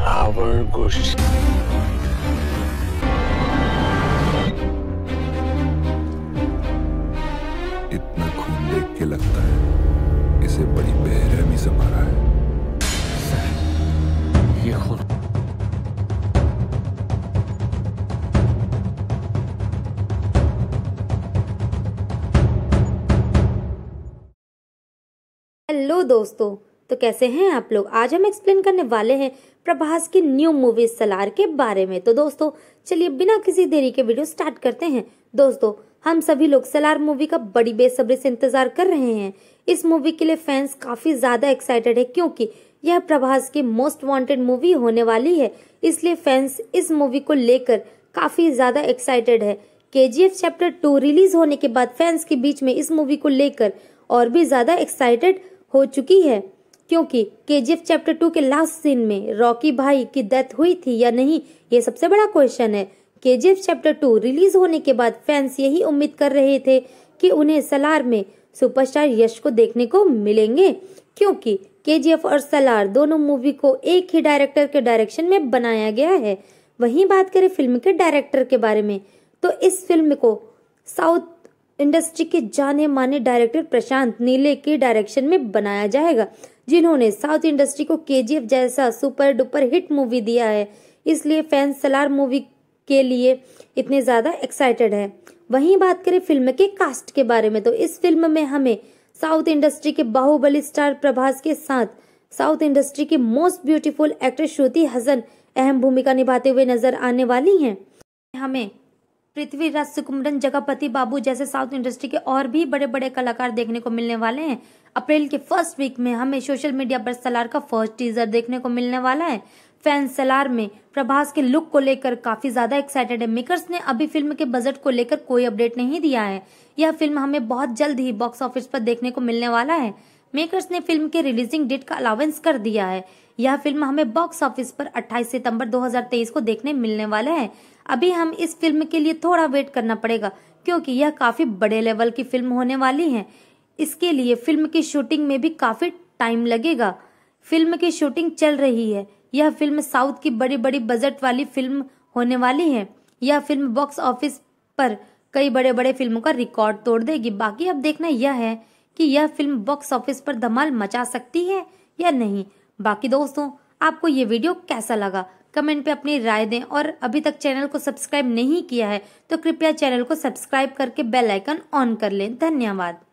रावण को इतना खून देख के लगता है इसे बड़ी बेरहमी से मारा है ये खून हेलो दोस्तों तो कैसे हैं आप लोग आज हम एक्सप्लेन करने वाले हैं प्रभास की न्यू मूवी सलार के बारे में तो दोस्तों चलिए बिना किसी देरी के वीडियो स्टार्ट करते हैं दोस्तों हम सभी लोग सलार मूवी का बड़ी बेसब्री से इंतजार कर रहे हैं इस मूवी के लिए फैंस काफी ज्यादा एक्साइटेड है क्योंकि यह प्रभास की मोस्ट वांटेड मूवी होने वाली है इसलिए फैंस इस मूवी को लेकर काफी ज्यादा एक्साइटेड है के चैप्टर टू रिलीज होने के बाद फैंस के बीच में इस मूवी को लेकर और भी ज्यादा एक्साइटेड हो चुकी है क्योंकि केजीएफ चैप्टर टू के लास्ट सीन में रॉकी भाई की डेथ हुई थी या नहीं ये सबसे बड़ा क्वेश्चन है केजीएफ चैप्टर टू रिलीज होने के बाद फैंस यही उम्मीद कर रहे थे कि उन्हें सलार में सुपरस्टार यश को देखने को मिलेंगे क्योंकि केजीएफ और सलार दोनों मूवी को एक ही डायरेक्टर के डायरेक्शन में बनाया गया है वहीं बात करें फिल्म के डायरेक्टर के बारे में तो इस फिल्म को साउथ इंडस्ट्री के जाने माने डायरेक्टर प्रशांत नीले के डायरेक्शन में बनाया जाएगा जिन्होंने साउथ इंडस्ट्री को केजीएफ जैसा सुपर डुपर हिट मूवी दिया है इसलिए फैंस सलार मूवी के लिए इतने ज़्यादा एक्साइटेड है वहीं बात करें फिल्म के कास्ट के बारे में तो इस फिल्म में हमें साउथ इंडस्ट्री के बाहुबली स्टार प्रभास के साथ साउथ इंडस्ट्री की most beautiful actress Shruti Hasan अहम भूमिका निभाते हुए नजर आने वाली हैं हमें पृथ्वीराज सुकुमरन जगपति बाबू जैसे साउथ इंडस्ट्री के और भी बड़े बड़े कलाकार देखने को मिलने वाले हैं अप्रैल के फर्स्ट वीक में हमें सोशल मीडिया पर सलार का फर्स्ट टीजर देखने को मिलने वाला है फैन सलार में प्रभास के लुक को लेकर काफी ज्यादा एक्साइटेड है मेकर्स ने अभी फिल्म के बजट को लेकर कोई अपडेट नहीं दिया है यह फिल्म हमें बहुत जल्द ही बॉक्स ऑफिस पर देखने को मिलने वाला है मेकर्स ने फिल्म के रिलीजिंग डेट का अलाउंस कर दिया है यह फिल्म हमें बॉक्स ऑफिस पर 28 सितंबर 2023 को देखने मिलने वाला है अभी हम इस फिल्म के लिए थोड़ा वेट करना पड़ेगा क्योंकि यह काफी बड़े लेवल की फिल्म होने वाली है इसके लिए फिल्म की शूटिंग में भी काफी टाइम लगेगा फिल्म की शूटिंग चल रही है यह फिल्म साउथ की बड़ी बड़ी बजट वाली फिल्म होने वाली है यह फिल्म बॉक्स ऑफिस पर कई बड़े बड़े फिल्मों का रिकॉर्ड तोड़ देगी बाकी अब देखना यह है कि यह फिल्म बॉक्स ऑफिस पर धमाल मचा सकती है या नहीं बाकी दोस्तों आपको ये वीडियो कैसा लगा कमेंट पे अपनी राय दें और अभी तक चैनल को सब्सक्राइब नहीं किया है तो कृपया चैनल को सब्सक्राइब करके बेल आइकन ऑन कर लें धन्यवाद